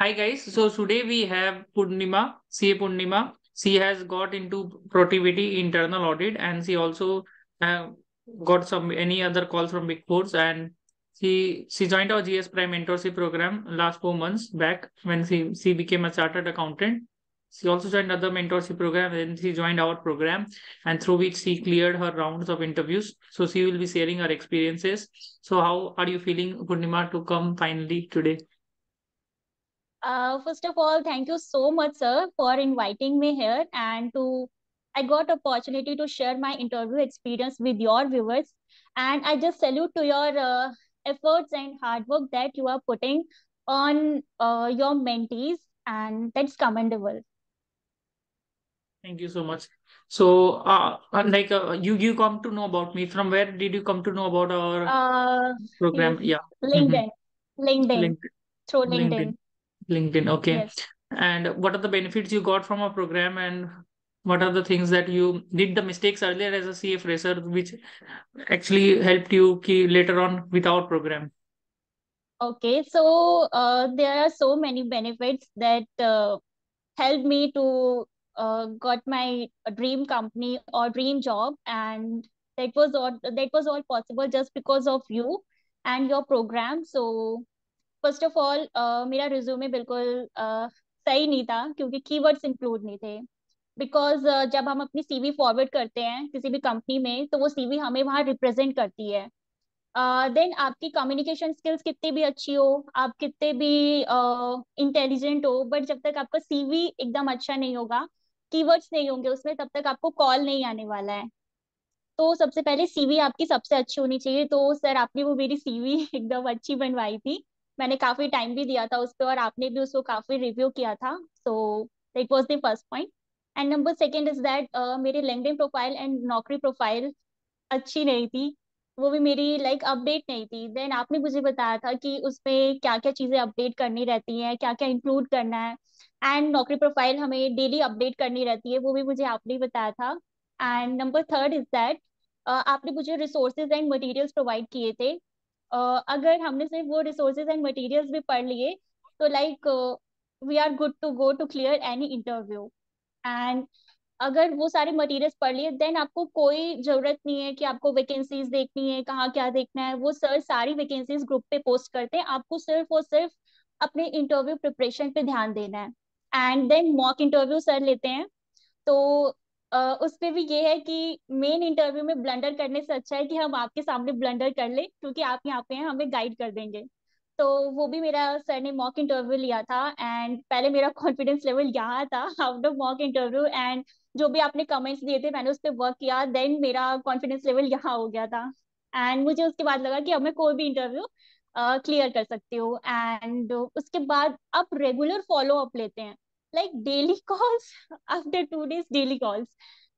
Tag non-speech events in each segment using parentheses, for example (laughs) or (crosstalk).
Hi guys, so today we have Purnima, CA Purnima. She has got into productivity internal audit and she also uh, got some any other calls from Big Fours and she she joined our GS Prime mentorship program last four months back when she she became a chartered accountant. She also joined other mentorship program and she joined our program and through which she cleared her rounds of interviews. So she will be sharing her experiences. So how are you feeling, Purnima, to come finally today? Uh, first of all, thank you so much, sir, for inviting me here and to I got opportunity to share my interview experience with your viewers. And I just salute to your uh, efforts and hard work that you are putting on uh, your mentees and that's commendable. Thank you so much. So, uh, uh like uh, you, you come to know about me from where did you come to know about our uh, program? Yeah, LinkedIn. Mm-hmm. LinkedIn. LinkedIn. Through LinkedIn. LinkedIn. LinkedIn. Okay. Yes. And what are the benefits you got from a program and what are the things that you did the mistakes earlier as a CF racer, which actually helped you key later on with our program? Okay, so uh, there are so many benefits that uh, helped me to uh, got my dream company or dream job, and that was all that was all possible just because of you and your program. So first of all मेरा resume बिल्कुल uh, सही नहीं था क्योंकि keywords include नहीं थे because uh, जब हम अपनी सीवी फॉरवर्ड करते हैं किसी भी कंपनी में तो वो सीवी हमें वहाँ रिप्रेजेंट करती है देन uh, आपकी कम्युनिकेशन स्किल्स कितनी भी अच्छी हो आप कितने भी इंटेलिजेंट uh, हो बट जब तक आपका सीवी एकदम अच्छा नहीं होगा कीवर्ड्स नहीं होंगे उसमें तब तक आपको कॉल नहीं आने वाला है तो सबसे पहले सीवी आपकी सबसे अच्छी होनी चाहिए तो सर आपने वो मेरी सीवी (laughs) एकदम अच्छी बनवाई थी मैंने काफी टाइम भी दिया था उस पर और आपने भी उसको काफी रिव्यू किया था so it was the first point and number second is that मेरी LinkedIn profile and Naukri profile अच्छी नहीं थी वो भी मेरी लाइक like, अपडेट नहीं थी देन आपने मुझे बताया था कि उसमें क्या क्या चीज़ें अपडेट करनी रहती हैं क्या क्या इंक्लूड करना है एंड नौकरी प्रोफाइल हमें डेली अपडेट करनी रहती है वो भी मुझे आपने बताया था and number third is that आपने मुझे रिसोर्सेज एंड मटेरियल्स प्रोवाइड किए थे अगर हमने सिर्फ वो रिसोर्सेज एंड मटेरियल्स भी पढ़ लिए तो like we are good to go to clear any interview and अगर वो सारे मटेरियल्स पढ़ लिए देन आपको कोई जरूरत नहीं है कि आपको वैकेंसीज देखनी है कहाँ क्या देखना है वो सर सारी वैकेंसीज ग्रुप पे पोस्ट करते हैं आपको सिर्फ और सिर्फ अपने इंटरव्यू प्रिपरेशन पे ध्यान देना है and then mock interview sir लेते हैं तो उसपे भी ये है कि मेन इंटरव्यू में ब्लंडर करने से अच्छा है कि हम आपके सामने ब्लंडर कर ले क्योंकि आप यहाँ पे हैं हमें गाइड कर देंगे तो वो भी मेरा सर ने मॉक इंटरव्यू लिया था एंड पहले मेरा कॉन्फिडेंस लेवल यहाँ था out of mock interview and जो भी आपने कमेंट्स दिए थे मैंने उस पर वर्क किया देन मेरा कॉन्फिडेंस लेवल यहाँ हो गया था एंड मुझे उसके बाद लगा कि अब मैं कोई भी इंटरव्यू क्लियर uh, कर सकती हूँ एंड उसके बाद आप रेगुलर फॉलो अप लेते हैं like daily calls after two days daily calls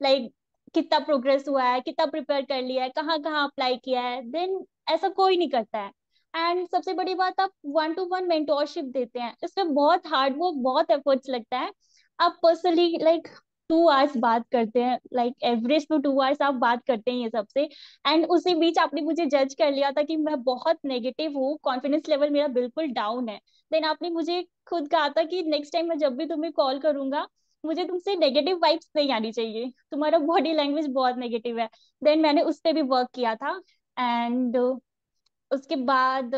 like कितना प्रोग्रेस हुआ है कितना प्रिपेयर कर लिया है कहाँ कहाँ अप्लाई किया है देन ऐसा कोई नहीं करता है एंड सबसे बड़ी बात आप वन टू वन मेंटोरशिप देते हैं इसमें बहुत हार्ड वर्क बहुत एफर्ट्स लगता है आप पर्सनली लाइक टू आवर्स बात करते हैं लाइक एवरेज तो टू आवर्स आप बात करते हैं ये सबसे एंड उसी बीच आपने मुझे जज कर लिया था कि मैं बहुत नेगेटिव हूँ कॉन्फिडेंस लेवल मेरा बिल्कुल डाउन है देन आपने मुझे खुद कहा था कि नेक्स्ट टाइम मैं जब भी तुम्हें कॉल करूंगा मुझे तुमसे नेगेटिव वाइब्स नहीं आनी चाहिए तुम्हारा बॉडी लैंग्वेज बहुत नेगेटिव है देन मैंने उस पर भी वर्क किया था एंड उसके बाद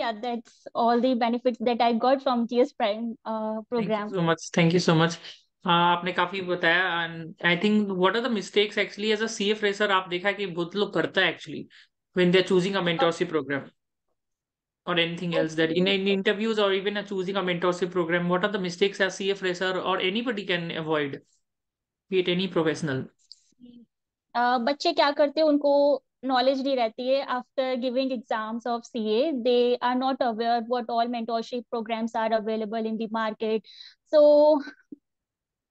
yeah that's all the benefits that i got from gs prime uh, program thank you so much thank you so much हाँ आपने काफी बताया and I think what are the mistakes actually as a CA fresher आप देखा कि बहुत लोग करता है actually when they are choosing a mentorship program और anything else that in in interviews और even a choosing a mentorship program what are the mistakes as CA fresher और anybody can avoid be any professional बच्चे क्या करते हैं उनको knowledge नहीं रहती है after giving exams of CA they are not aware what all mentorship programs are available in the market so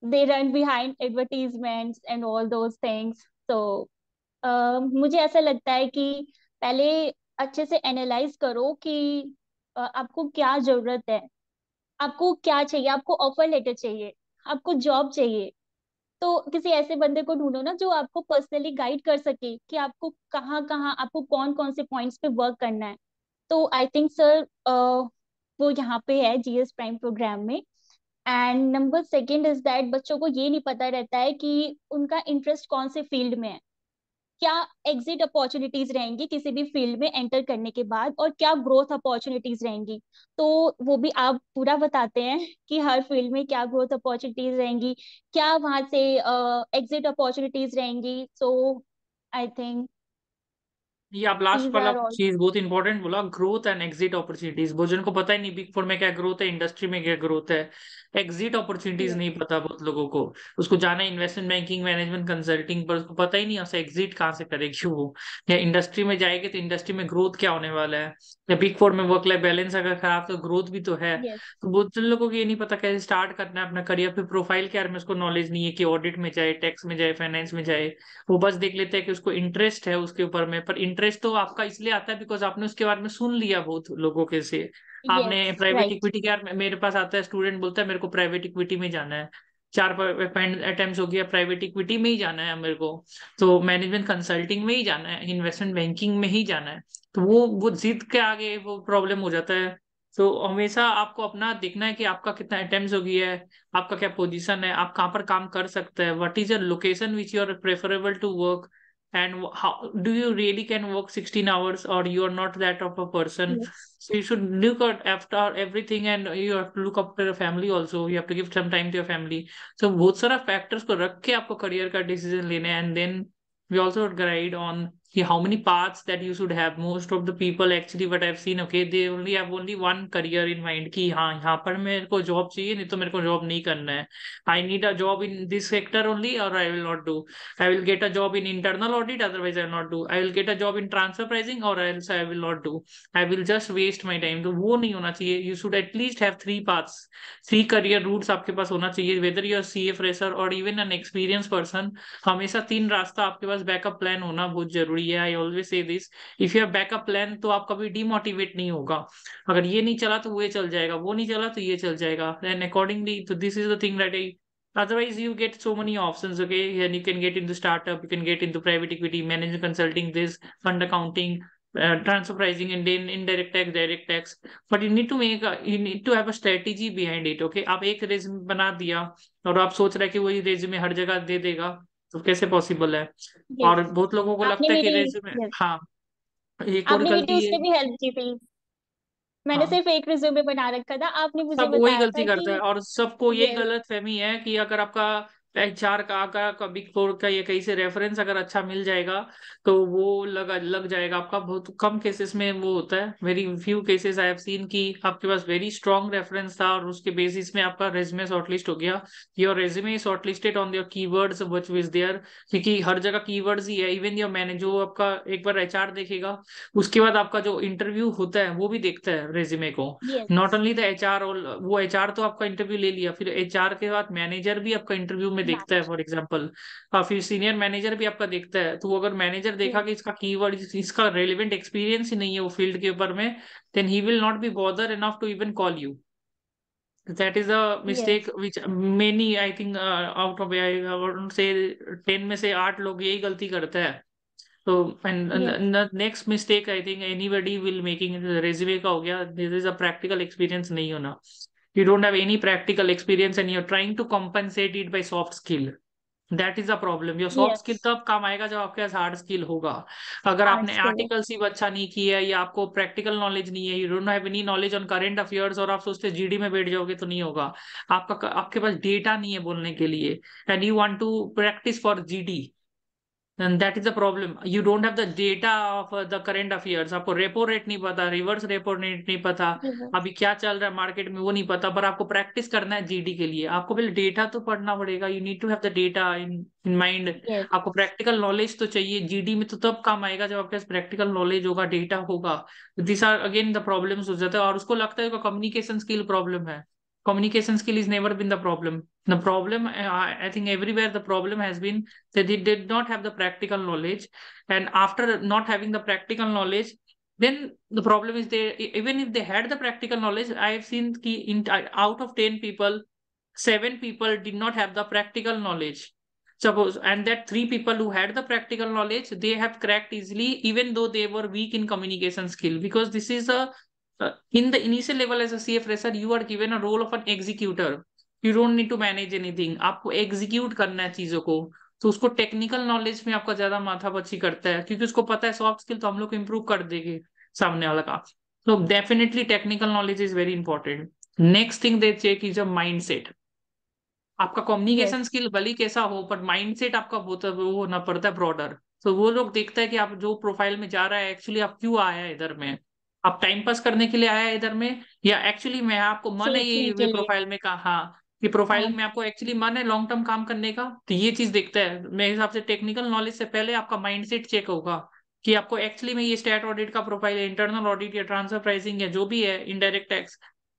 they run behind advertisements and all those things so uh, मुझे ऐसा लगता है कि पहले अच्छे से एनालाइज करो कि uh, आपको क्या जरूरत है आपको क्या चाहिए आपको ऑफर लेटर चाहिए आपको जॉब चाहिए तो किसी ऐसे बंदे को ढूंढो ना जो आपको पर्सनली गाइड कर सके कि आपको कहाँ कहाँ आपको कौन कौन से पॉइंट्स पे वर्क करना है तो आई थिंक सर वो यहाँ पे है जीएस प्राइम प्रोग्राम में and number second is that बच्चों को ये नहीं पता रहता है कि उनका इंटरेस्ट कौन से फील्ड में है क्या एग्जिट अपॉर्चुनिटीज रहेंगी किसी भी फील्ड में एंटर करने के बाद और क्या ग्रोथ अपॉर्चुनिटीज रहेंगी तो वो भी आप पूरा बताते हैं कि हर फील्ड में क्या ग्रोथ अपॉर्चुनिटीज रहेंगी क्या वहां से एग्जिट अपॉर्चुनिटीज रहेंगी सो आई थिंक ये आप लास्ट वाला चीज बहुत इंपॉर्टेंट बोला ग्रोथ एंड एग्जिट अपॉर्चुनिटीज बहुत को पता ही नहीं बिग फोर में क्या ग्रोथ है इंडस्ट्री में क्या ग्रोथ है एग्जिट अपॉर्चुनिटीज नहीं पता बहुत लोगों को उसको जाना इन्वेस्टमेंट बैंकिंग मैनेजमेंट कंसल्टिंग पर उसको पता ही नहीं उसे एग्जिट कहाँ से करेगी वो या इंडस्ट्री में जाएगी तो इंडस्ट्री में ग्रोथ क्या होने वाला है या बिग फोर में वर्क लाइफ बैलेंस अगर खराब तो ग्रोथ भी तो है तो बहुत लोगों को ये नहीं पता कैसे स्टार्ट करना है अपना करियर फिर प्रोफाइल के बारे में उसको नॉलेज नहीं है कि ऑडिट में जाए टैक्स में जाए फाइनेंस में जाए वो बस देख लेते हैं कि उसको इंटरेस्ट है उसके ऊपर में पर इंटरेस्ट तो आपका इसलिए आता है बिकॉज आपने उसके बारे में सुन लिया बहुत लोगों के से आपने प्राइवेट इक्विटी क्या मेरे पास आता है स्टूडेंट बोलता है मेरे को प्राइवेट इक्विटी में जाना है चार अटेम्प्ट हो गया प्राइवेट इक्विटी में ही जाना है मेरे को तो मैनेजमेंट कंसल्टिंग में ही जाना है इन्वेस्टमेंट बैंकिंग में ही जाना है तो वो वो जिद के आगे वो प्रॉब्लम हो जाता है तो हमेशा आपको अपना देखना है कि आपका कितना अटेम्प्ट हो गया है आपका क्या पोजीशन है आप कहाँ पर काम कर सकते हैं what is your location which you are preferable to work and how do you really can work 16 hours or you are not that of a person yes. so you should look at after everything and you have to look after your family also you have to give some time to your family so both sort of factors for career ka decision lene and then we also guide on how many paths that you should have most of the actually actually what i've seen okay they only have only one career in mind ki हाँ यहाँ पर मेरे को job चाहिए नहीं तो मेरे को जॉब नहीं करना है I need a job in this sector only और I will not do I will get a job in internal audit otherwise I not do I will get a job in transfer pricing और else I will not do I will just waste my time तो वो नहीं होना चाहिए you should at least have three paths three career routes आपके पास होना चाहिए whether you R C A fresher और इवन एन एक्सपीरियंस पर्सन हमेशा तीन रास्ता आपके पास बैकअप प्लान होना बहुत जरूरी बढ़िया I always say this if you have backup plan तो आप कभी डिमोटिवेट नहीं होगा अगर ये नहीं चला तो वो चल जाएगा वो नहीं चला तो ये चल जाएगा देन अकॉर्डिंगली तो this is the thing that I otherwise you get so money option okay and you can get in startup you can get in private equity manage consulting this fund accounting transfer pricing and indirect tax direct tax but you need to make you need to have a strategy behind it okay आप एक raise बना दिया और आप सोच रहे कि वही रेज हर जगह दे देगा तो कैसे पॉसिबल है yes. और बहुत लोगों को लगता है कि रेज्यूमे yes. हाँ एक और आपने गलती मेरी उसमें भी हेल्प की थी मैंने हाँ सिर्फ एक रिज्यूमे बना रखा था आपने मुझे सब बताया वही गलती था करते कि हैं और सबको यही गलत फहमी है कि अगर आपका एच आर का आकर का बिग फोर का ये कहीं से रेफरेंस अगर अच्छा मिल जाएगा तो वो लग लग जाएगा आपका बहुत कम केसेस में वो होता है very few cases I have seen कि आपके पास वेरी स्ट्रॉन्ग रेफरेंस था और उसके बेसिस में आपका रेज्यूमे शॉर्टलिस्ट हो गया your resume shortlisted on your keywords which is there क्योंकि हर जगह कीवर्ड्स ही है इवन योर मैनेजर आपका एक बार एच देखेगा उसके बाद आपका जो इंटरव्यू होता है वो भी देखता है रेज्यूमे को नॉट ओनली द एच वो एच तो आपका इंटरव्यू ले लिया फिर एच के बाद मैनेजर भी आपका इंटरव्यू में देखता है फॉर एग्जाम्पल काफी सीनियर मैनेजर भी आपका देखता है तो अगर मैनेजर देखा कि इसका कीवर्ड इसका रेलिवेंट एक्सपीरियंस ही नहीं है वो फील्ड के ऊपर में then he will not be bother enough to even call you that is a mistake yes. which many i think uh, out of i wouldn't say 10 में से आठ लोग यही गलती करते हैं तो and next mistake I think anybody will making resume का हो गया this is a practical experience नहीं होना you don't have any practical experience and you're trying to compensate it by soft skill that is problem your soft skill तब काम आएगा जब आपके पास हार्ड स्किल होगा अगर आपने आर्टिकल सिर्फ अच्छा नहीं किया है या आपको प्रैक्टिकल नॉलेज नहीं है you don't any knowledge on current affairs और आप सोचते डी में बैठ जाओगे तो नहीं होगा आपका आपके पास डेटा नहीं है बोलने के लिए and you want to practice for the and that is the problem you don't have the data of uh, the current आपको रेपो रेट नहीं पता रिवर्स रेपो रेट नहीं पता mm-hmm. अभी क्या चल रहा है मार्केट में वो नहीं पता पर आपको प्रैक्टिस करना है जीडी के लिए आपको पहले डेटा तो पढ़ना पड़ेगा you need to have the data in in mind आपको प्रैक्टिकल नॉलेज तो चाहिए जीडी में तो तब काम आएगा जब आपके पास प्रैक्टिकल नॉलेज होगा डेटा होगा this are again the problem हो जाता है और उसको लगता है कम्युनिकेशन स्किल प्रॉब्लम है communication skill is never been the problem the problem uh, i think everywhere the problem has been that they did not have the practical knowledge and after not having the practical knowledge then the problem is they even if they had the practical knowledge i have seen in, uh, out of 10 people seven people did not have the practical knowledge suppose and that three people who had the practical knowledge they have cracked easily even though they were weak in communication skill because this is a uh, in the initial level as a CA fresher, you are given a role of an executor. You don't need to manage anything. आपको execute करना है चीजों को तो उसको technical knowledge में आपका ज्यादा माथा माथापच्ची करता है क्योंकि उसको पता है सॉफ्ट स्किल तो हम लोग इंप्रूव कर देंगे सामने वाला का तो definitely technical knowledge is very important next thing they check is a mindset आपका कम्युनिकेशन स्किल भले कैसा हो बट माइंडसेट आपका बहुत तो वो होना पड़ता है ब्रॉडर तो so, वो लोग देखता है कि आप जो प्रोफाइल में जा रहा है एक्चुअली आप क्यों आया है इधर में आप टाइम पास करने के लिए आया है इधर में या एक्चुअली मैं आपको मन है ये प्रोफाइल में कहा ये प्रोफाइल में आपको एक्चुअली मन है लॉन्ग टर्म काम करने का तो ये चीज देखता है मेरे हिसाब से टेक्निकल नॉलेज से पहले आपका माइंडसेट चेक होगा कि आपको एक्चुअली में ये स्टेट ऑडिट का प्रोफाइल है इंटरनल ऑडिट या ट्रांसफर प्राइसिंग या जो भी है इनडायरेक्ट टैक्स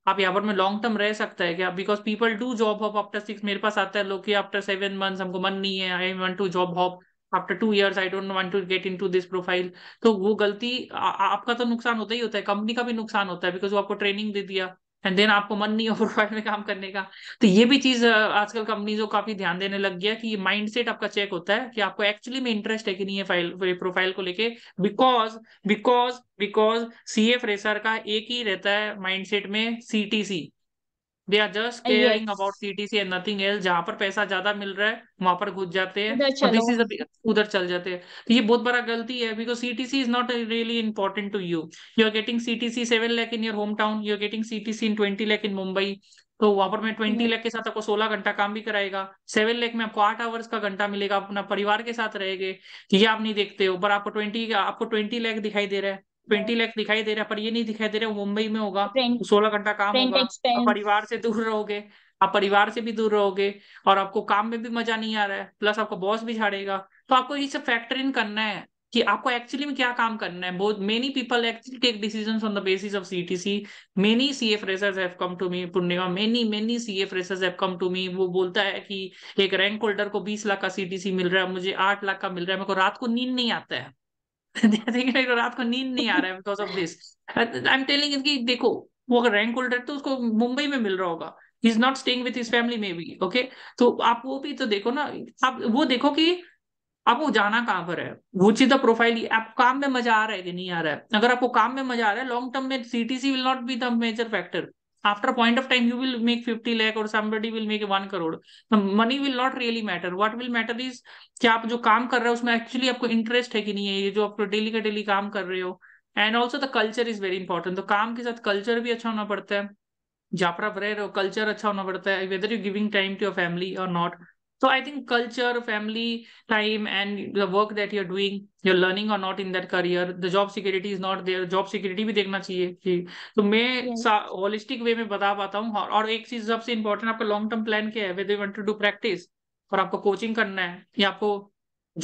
आप यहाँ पर में लॉन्ग टर्म रह सकता है क्या because people do job hop after six मेरे पास आता है लोग कि आफ्टर सेवन मंथ हमको मन नहीं है I want to job hop after two years I don't want to get into this profile तो वो गलती आ, आपका तो नुकसान होता ही होता है कंपनी का भी नुकसान होता है बिकॉज वो आपको ट्रेनिंग दे दिया एंड देन आपको मन नहीं हो प्रोफाइल (laughs) में काम करने का तो ये भी चीज आजकल कंपनीज को काफी ध्यान देने लग गया कि माइंड सेट आपका चेक होता है कि आपको एक्चुअली में इंटरेस्ट है कि नहीं है फाइल प्रोफाइल को लेके because because because C F fresher का एक ही रहता है माइंड सेट में C T C they are just caring about CTC and nothing else जहां पर पैसा ज्यादा मिल रहा है वहां पर घुस जाते हैं और दिस इज उधर चल जाते हैं तो ये बहुत बड़ा गलती है because C T C is not really important to you you are getting C T C seven lakh in your home town you are getting C T C in twenty lakh in Mumbai तो वहां पर मैं ट्वेंटी लैख के साथ आपको सोलह घंटा काम भी कराएगा सेवन लैख में आपको आठ आवर्स का घंटा मिलेगा अपना परिवार के साथ रहेंगे ये आप नहीं देखते हो पर आपको ट्वेंटी आपको ट्वेंटी लैख दिखाई दे रहा है ट्वेंटी लैख दिखाई दे रहा है पर ये नहीं दिखाई दे रहा मुंबई में होगा सोलह घंटा काम होगा आप परिवार से दूर रहोगे आप परिवार से भी दूर रहोगे और आपको काम में भी मजा नहीं आ रहा है प्लस आपका बॉस भी झाड़ेगा तो आपको ये सब फैक्टर इन करना है कि आपको एक्चुअली में क्या काम करना है बहुत many people actually take decision on the basis of C T C many C A freshers have come to me पुण्यमा many many C A freshers have come to me वो बोलता है कि एक रैंक होल्डर को बीस लाख का सी T सी मिल रहा है मुझे आठ लाख का मिल रहा है मेरे को रात को नींद नहीं आता है (laughs) रात को नींद नहीं आ रहा है because of this I am telling इनकी देखो वो अगर रैंक होल्डर तो उसको मुंबई में मिल रहा होगा is not staying with his family में भी ओके तो आप वो भी तो देखो ना आप वो देखो कि आपको जाना कहाँ पर है वो चीज द प्रोफाइल आप काम में मजा आ रहा है कि नहीं आ रहा है अगर आपको काम में मजा आ रहा है लॉन्ग टर्म में CTC will not be the major factor after a point of time you will make 50 lakh or somebody will make 1 crore the money will not really matter what will matter is कि आप जो काम कर रहे हो उसमें actually आपको interest है कि नहीं है ये जो आप डेली का डेली काम कर रहे हो and also the culture is very important तो काम के साथ कल्चर भी अच्छा होना पड़ता है जहाँ पर आप रह रहे हो कल्चर अच्छा होना पड़ता है whether you giving time to your family और not So I think culture, family, time, and the work that you're doing, you're learning or not in that career, the job security is not there. Job security भी देखना चाहिए कि तो मैं holistic way में बता पाता हूँ और एक चीज सबसे important आपका long term plan क्या है whether you want to do practice और आपको coaching करना है या आपको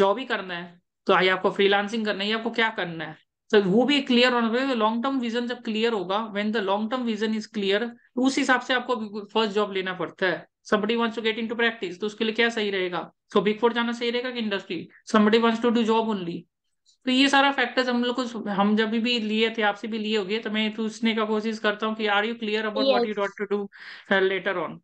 job ही करना है तो आई आपको freelancing करना है या आपको क्या करना है तो वो भी क्लियर होना चाहिए लॉन्ग टर्म विजन जब क्लियर होगा when the long term vision is clear उस हिसाब से आपको फर्स्ट जॉब लेना पड़ता है somebody wants to get into practice तो उसके लिए क्या सही रहेगा तो बिग फोर जाना सही रहेगा कि industry somebody wants to do job only तो ये सारा फैक्टर्स हम लोग को हम जब भी लिए थे आपसे भी लिए होंगे तो मैं पूछने का कोशिश करता हूँ कि are you clear about what you want to do later on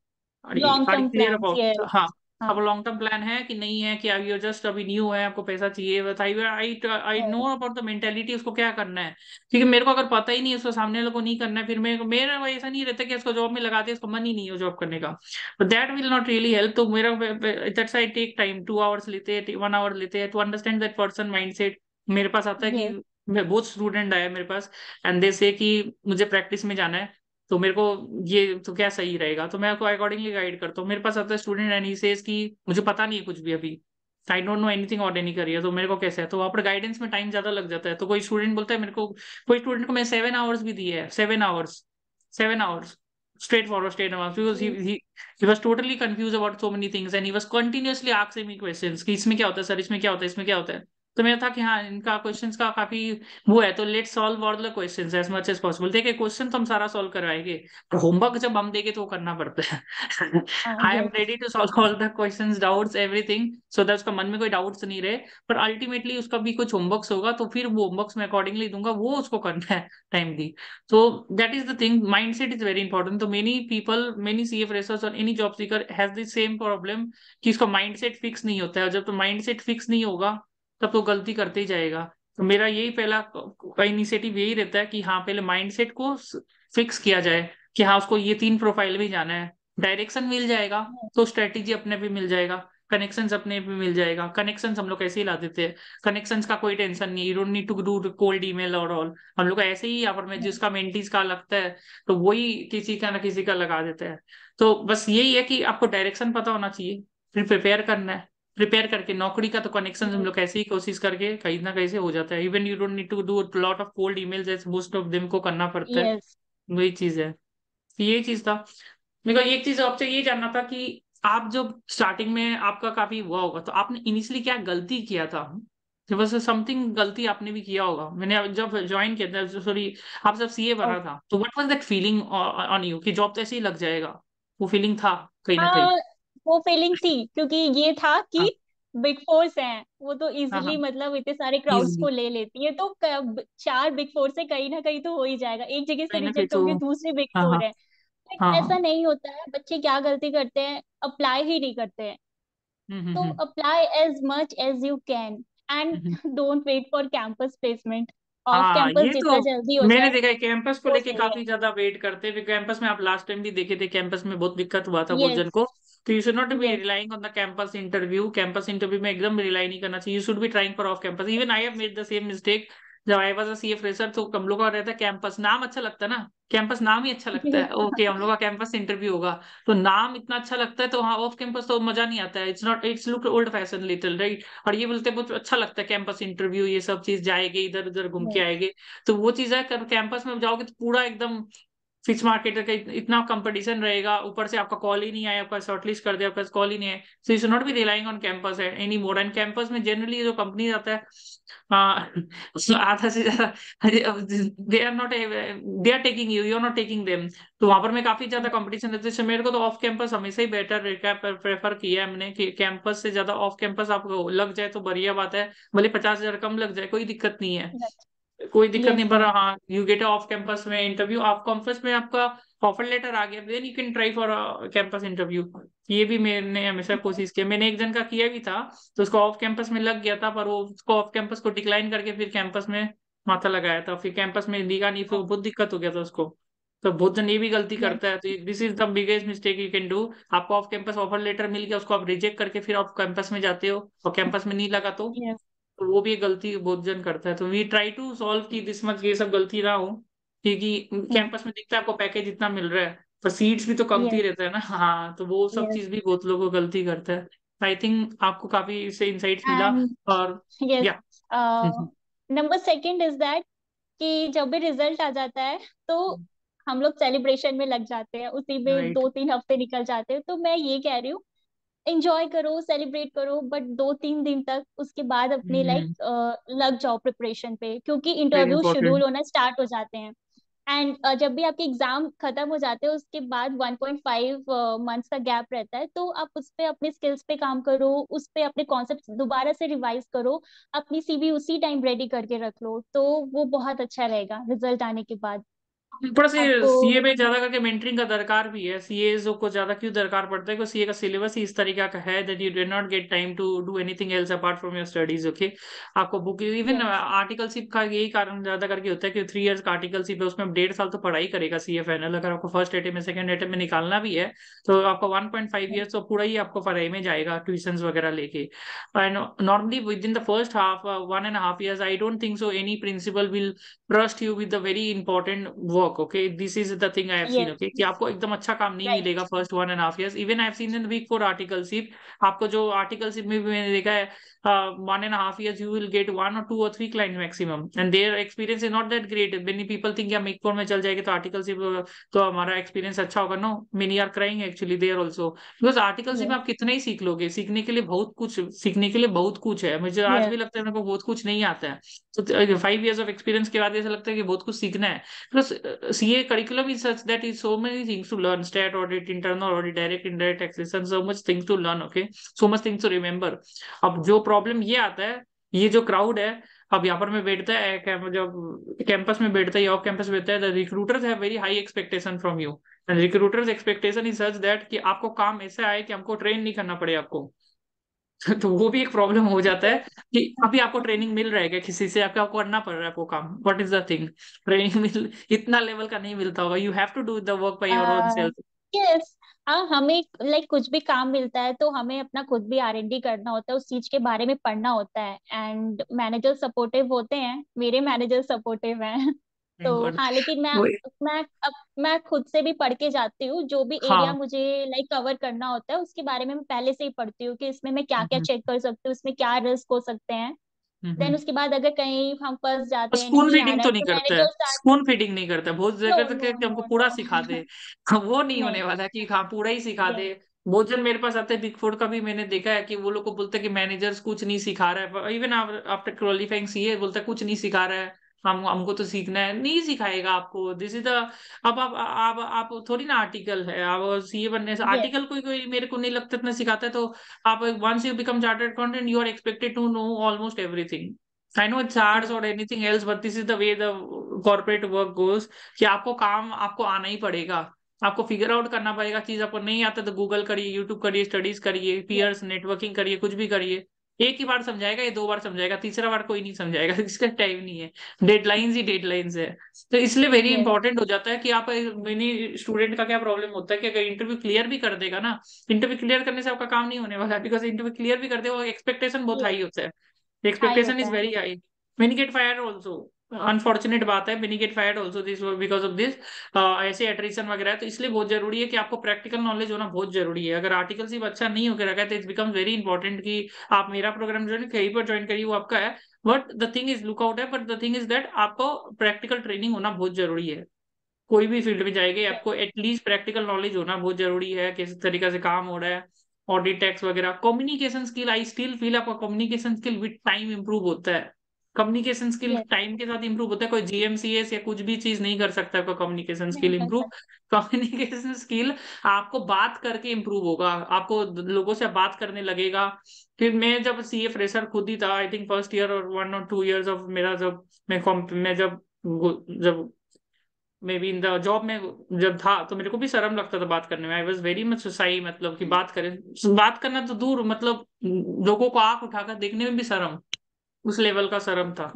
are you clear about हाँ अब लॉन्ग टर्म प्लान है कि नहीं है कि अब यू जस्ट अभी न्यू है आपको पैसा चाहिए बताइए I I know about the mentality उसको क्या करना है क्योंकि मेरे को अगर पता ही नहीं उसको सामने वाले को नहीं करना है फिर मेरे को मेरा ऐसा नहीं रहता कि इसको जॉब में लगाते इसको मन ही नहीं हो जॉब करने का but that will not really help तो मेरा that's I take time two hours लेते हैं वन आवर लेते हैं to understand that person mind set मेरे पास आता है कि बहुत स्टूडेंट आया मेरे पास एंड दे से कि मुझे प्रैक्टिस में जाना है तो मेरे को ये तो क्या सही रहेगा तो मैं आपको अकॉर्डिंगली गाइड करता हूँ मेरे पास आता है स्टूडेंट एनी से मुझे पता नहीं है कुछ भी अभी I don't know anything any career तो मेरे को कैसे है तो वहाँ पर गाइडेंस में टाइम ज्यादा लग जाता है तो कोई स्टूडेंट बोलता है मेरे को कोई स्टूडेंट को मैं सेवन आवर्स भी दिए है seven hours seven hours straight forward straight hours because he was totally was about so many things and he was continuously was continuously asking कि इसमें क्या होता है सर इसमें क्या होता है इसमें क्या होता है तो मेरा था कि हाँ इनका क्वेश्चंस का काफी वो है तो let solve all the questions as much as possible देखिए क्वेश्चन तो हम सारा सॉल्व करवाएंगे पर होमवर्क जब हम देंगे तो करना पड़ता है I am ready to solve all the questions doubts everything so that उसका मन में कोई डाउट्स नहीं रहे पर अल्टीमेटली उसका भी कुछ होमवर्क होगा तो फिर वो होमवर्क्स मैं अकॉर्डिंगली दूंगा वो उसको करना है टाइम दी तो that is the thing mind set is very important तो many people many C A freshers और any job seeker has the same problem कि उसका माइंड सेट फिक्स नहीं होता है जब तो माइंड सेट फिक्स नहीं होगा तब तो गलती करते ही जाएगा तो मेरा यही पहला इनिशिएटिव यही रहता है कि हाँ पहले माइंडसेट को फिक्स किया जाए कि हाँ उसको ये तीन प्रोफाइल भी जाना है डायरेक्शन मिल जाएगा तो स्ट्रेटेजी अपने भी मिल जाएगा कनेक्शन अपने भी मिल जाएगा कनेक्शन हम लोग ऐसे ही ला देते हैं कनेक्शन का कोई टेंशन नहीं you don't need to do cold email और ऑल हम लोग ऐसे ही यहाँ पर मैं जिसका मेंटीज का लगता है तो वही किसी का ना किसी का लगा देते हैं तो बस यही है कि आपको डायरेक्शन पता होना चाहिए फिर प्रिपेयर करना है प्रिपेयर करके नौकरी का तो कनेक्शन हम हम्म। लोग ऐसे ही कोशिश करके कहीं ना कहीं से हो जाता है even you don't need to do lot of cold emails as most of them को करना पड़ता है वही चीज है तो ये चीज था मेरे को एक चीज आपसे ये जानना था कि आप जब स्टार्टिंग में आपका काफी हुआ होगा तो आपने इनिशियली क्या गलती किया था बस समथिंग गलती आपने भी किया होगा मैंने जब ज्वाइन किया था सॉरी आप जब सीए बना oh. था तो what was that feeling on you कि जॉब तो ऐसे ही लग जाएगा वो फीलिंग था कहीं ना uh, कहीं वो फीलिंग थी क्योंकि ये था कि बिग हाँ। फोर्स हैं वो तो इजीली हाँ, हाँ। मतलब इतने सारे क्राउड्स को ले लेती है तो चार बिग फोर से कहीं ना कहीं तो हो ही जाएगा एक जगह से रिजेक्ट तो होंगे दूसरे बिग फोर है ऐसा नहीं होता है बच्चे क्या गलती करते हैं अप्लाई ही नहीं करते हैं हम्म, हम्म, तो apply as much as you can and don't wait for campus placement off campus हाँ, जितना तो जल्दी हो मैंने देखा है कैंपस को लेके काफी ज्यादा वेट करते हैं कैंपस में आप लास्ट टाइम भी देखे थे कैंपस में बहुत दिक्कत हुआ था बहुत जन को तो you should not be relying on the campus interview campus interview में एकदम रिलाई नहीं करना चाहिए you should be trying for off campus even I have made the same mistake जब I was C A fresher तो हम लोग का रहता है कैंपस नाम अच्छा लगता है ना कैंपस नाम ही अच्छा लगता है ओके (laughs) हम लोग का कैंपस इंटरव्यू होगा तो नाम इतना अच्छा लगता है तो हाँ ऑफ कैंपस तो मजा नहीं आता है it's not it's look old fashion little right और ये बोलते हैं अच्छा लगता है कैंपस इंटरव्यू ये सब चीज जाएंगे इधर उधर घूम के आएंगे तो वो चीज है कैंपस में जाओगे तो पूरा एकदम फिच मार्केट का इतना कंपटीशन रहेगा ऊपर से आपका कॉल ही नहीं आया आपका शॉर्टलिस्ट कर दिया आपका कॉल ही नहीं है so you should not be relying on campus है एनी मोर एंड कैंपस में जनरली जो कंपनी आता है uh, so others they are not they are taking you you are not taking them तो वहां पर मैं काफी ज्यादा कंपटीशन रहती है मेरे को तो ऑफ कैंपस हमेशा ही बेटर प्रेफर किया है हमने कि कैंपस से ज्यादा ऑफ कैंपस आपको लग जाए तो बढ़िया बात है भले पचास हजार कम लग जाए कोई दिक्कत नहीं है कोई दिक्कत नहीं पर हाँ यू गेट ऑफ कैंपस में इंटरव्यू ऑफ कैंपस में आपका ऑफर लेटर आ गया then you can try for campus interview ये भी मैंने हमेशा कोशिश किया मैंने एक जन का किया भी था तो उसको ऑफ कैंपस में लग गया था पर वो उसको ऑफ कैंपस को डिक्लाइन करके फिर कैंपस में माथा लगाया था फिर कैंपस में लिखा नहीं बहुत दिक्कत हो गया था उसको तो बहुत जन ये भी गलती हम्म। करता है तो this is the biggest mistake you can do आपको ऑफ कैंपस ऑफर लेटर मिल गया उसको आप रिजेक्ट करके फिर आप कैंपस में जाते हो और कैंपस में नहीं लगा तो तो वो भी गलती बहुत जन करता है तो वी ट्राई टू सॉल्व की दिस मच ये सब गलती ना हो क्योंकि कैंपस में दिखता है आपको पैकेज इतना मिल रहा है पर सीट्स भी तो कम ही रहता है ना हाँ तो वो सब चीज भी बहुत लोगों को गलती करता है आई थिंक आपको काफी इससे इनसाइट मिला और या नंबर सेकंड इज दैट कि जब भी रिजल्ट आ जाता है तो हम लोग सेलिब्रेशन में लग जाते हैं उसी में right. दो तीन हफ्ते निकल जाते हैं तो मैं ये कह रही हूँ एंजॉय करो सेलिब्रेट करो बट दो तीन दिन तक उसके बाद अपने लाइक hmm. लग जाओ प्रिपरेशन पे क्योंकि इंटरव्यू शेड्यूल होना स्टार्ट हो जाते हैं एंड uh, जब भी आपके एग्जाम खत्म हो जाते हैं उसके बाद 1.5 मंथ्स uh, का गैप रहता है तो आप उस पर अपने स्किल्स पे काम करो उस पर अपने कॉन्सेप्ट दोबारा से रिवाइज करो अपनी सीवी उसी टाइम रेडी करके रख लो तो वो बहुत अच्छा रहेगा रिजल्ट आने के बाद थोड़ा सा आपको सीए में ज्यादा करके मेंटरिंग का दरकार भी है सीए को ज्यादा क्यों दरकार पड़ता है क्योंकि सीए का सिलेबस ही इस तरीका का है that you do not get time to do anything else apart from your studies okay आपको बुक इवन आर्टिकलशिप का यही कारण ज्यादा करके होता है कि थ्री ईयर्स का आर्टिकलशिप है उसमें डेढ़ साल तो पढ़ाई करेगा सीए फाइनल अगर आपको फर्स्ट एटेम में सेकंड एटेम में निकालना भी है तो आपको वन पॉइंट फाइव ईयर तो पूरा ही आपको पढ़ाई में जाएगा ट्यूशन वगैरह लेके and normally within the first half one and half year I don't think so any principal will trust you with the very important work okay this is the thing I have seen okay कि आपको एकदम अच्छा काम नहीं right. मिलेगा first one and half years even I have seen in week four articleship आपको जो articleship में भी मैंने देखा है uh, one and a half years, you will get one or two or three clients maximum. And their experience is not that great. Many people think, yeah, make में चल जाएगा तो article से तो हमारा experience is good. No, many are crying actually there also. Because article you will learn आप कितना ही सीख लोगे. सीखने के लिए बहुत कुछ सीखने के लिए बहुत कुछ है. मुझे yeah. आज भी लगता है मेरे को बहुत कुछ नहीं आता है. तो फाइव years of experience के बाद ऐसा लगता है कि बहुत कुछ सीखना है. Plus CA curriculum is such that is so many things to learn. Stat audit, internal audit, direct, indirect access, and so much things to learn. Okay, so much things to remember. अब जो problem ये आता है ये जो crowd है अब यहाँ पर मैं बैठता है जब कैंपस में बैठता है या कैंपस में बैठता है recruiters have very high expectation from you and recruiters expectation is such that कि आपको काम ऐसा आए कि हमको ट्रेन नहीं करना पड़े आपको (laughs) तो वो भी एक प्रॉब्लम हो जाता है कि अभी आपको ट्रेनिंग मिल रहा है किसी से आपको आपको करना पड़ रहा है आपको काम what is the thing training मिल इतना लेवल का नहीं मिलता होगा you have to do the work by your own self yes हाँ हमें लाइक कुछ भी काम मिलता है तो हमें अपना खुद भी आर एन डी करना होता है उस चीज के बारे में पढ़ना होता है एंड मैनेजर सपोर्टिव होते हैं मेरे मैनेजर सपोर्टिव हैं oh तो हाँ लेकिन मैं मैं अब मैं खुद से भी पढ़ के जाती हूँ जो भी एरिया हाँ मुझे लाइक कवर करना होता है उसके बारे में मैं पहले से ही पढ़ती हूँ कि इसमें मैं क्या क्या चेक कर सकती हूँ इसमें क्या रिस्क हो सकते हैं देन उसके बाद अगर कहीं हम फंस जाते हैं स्पून फीडिंग तो नहीं तो करते स्पून फीडिंग नहीं करता बहुत जगह तक तो कि हमको पूरा सिखा दे (laughs) वो नहीं होने वाला कि हाँ पूरा ही सिखा दे भोजन मेरे पास आते हैं बिग फोर का भी मैंने देखा है कि वो लोग को बोलते हैं कि मैनेजर्स कुछ नहीं सिखा रहा है इवन आफ्टर क्वालिफाइंग सीए बोलता है कुछ नहीं सिखा रहा है हम हमको तो सीखना है नहीं सिखाएगा आपको दिस इज द अब आप आप आप थोड़ी ना आर्टिकल है आप सीए बनने से आर्टिकल कोई कोई मेरे को नहीं लगता इतना सिखाता है तो आप once you become chartered accountant you are expected to know almost everything I know it's arts और anything else but this is the way the corporate work goes कि आपको काम आपको आना ही पड़ेगा आपको फिगर आउट करना पड़ेगा चीज आपको नहीं आता तो गूगल करिए यूट्यूब करिए स्टडीज करिए पीयर्स नेटवर्किंग करिए कुछ भी करिए एक ही बार समझाएगा या दो बार समझाएगा तीसरा बार कोई नहीं समझाएगा (laughs) इसका टाइम नहीं है डेडलाइंस ही डेडलाइंस है तो इसलिए वेरी इंपॉर्टेंट हो जाता है कि आप मिनी स्टूडेंट का क्या प्रॉब्लम होता है कि अगर इंटरव्यू क्लियर भी कर देगा ना इंटरव्यू क्लियर करने से आपका काम नहीं होने वाला बिकॉज इंटरव्यू क्लियर भी कर दे एक्सपेक्टेशन बहुत हाई होता है expectation is very high many get fire also unfortunate बात है बिनी get also this because of this ऐसे एट्रीशन वगैरह तो इसलिए बहुत जरूरी है कि आपको प्रैक्टिकल नॉलेज होना बहुत जरूरी है अगर आर्टिकल सिर्फ अच्छा नहीं होकर रखा है तो इट्स बिकम वेरी इंपॉर्टेंट कि आप मेरा प्रोग्राम जो है कहीं पर ज्वाइन करिए वो आपका है but the thing is lookout है but the thing is that आपको प्रैक्टिकल ट्रेनिंग होना बहुत जरूरी है कोई भी फील्ड में जाएगी आपको एटलीस्ट प्रैक्टिकल नॉलेज होना बहुत जरूरी है किस तरीके से काम हो रहा है ऑडिट टैक्स वगैरह communication skill I still feel आपका communication skill with time improve होता है कम्युनिकेशन स्किल टाइम के साथ इंप्रूव होता है कोई जीएमसीएस या कुछ भी चीज नहीं कर सकता आपका communication skill improve communication skill आपको बात करके इंप्रूव होगा आपको लोगों से बात करने लगेगा फिर मैं जब सीए फ्रेशर खुद ही था आई थिंक फर्स्ट ईयर और वन और टू ईयर ऑफ मेरा जब मैं मैं जब जब may be in the job में जब था तो मेरे को भी शर्म लगता था बात करने में आई वॉज वेरी मच सोसाई मतलब कि हम्म। बात करें बात करना तो दूर मतलब लोगों को आंख उठाकर देखने में भी शर्म उस लेवल का शर्म था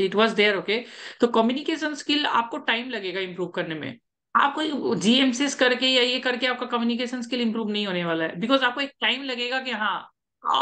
इट वॉज देयर ओके तो कम्युनिकेशन स्किल आपको टाइम लगेगा इंप्रूव करने में आपको जीएमसीस करके या ये करके आपका कम्युनिकेशन स्किल इंप्रूव नहीं होने वाला है बिकॉज आपको एक टाइम लगेगा कि हाँ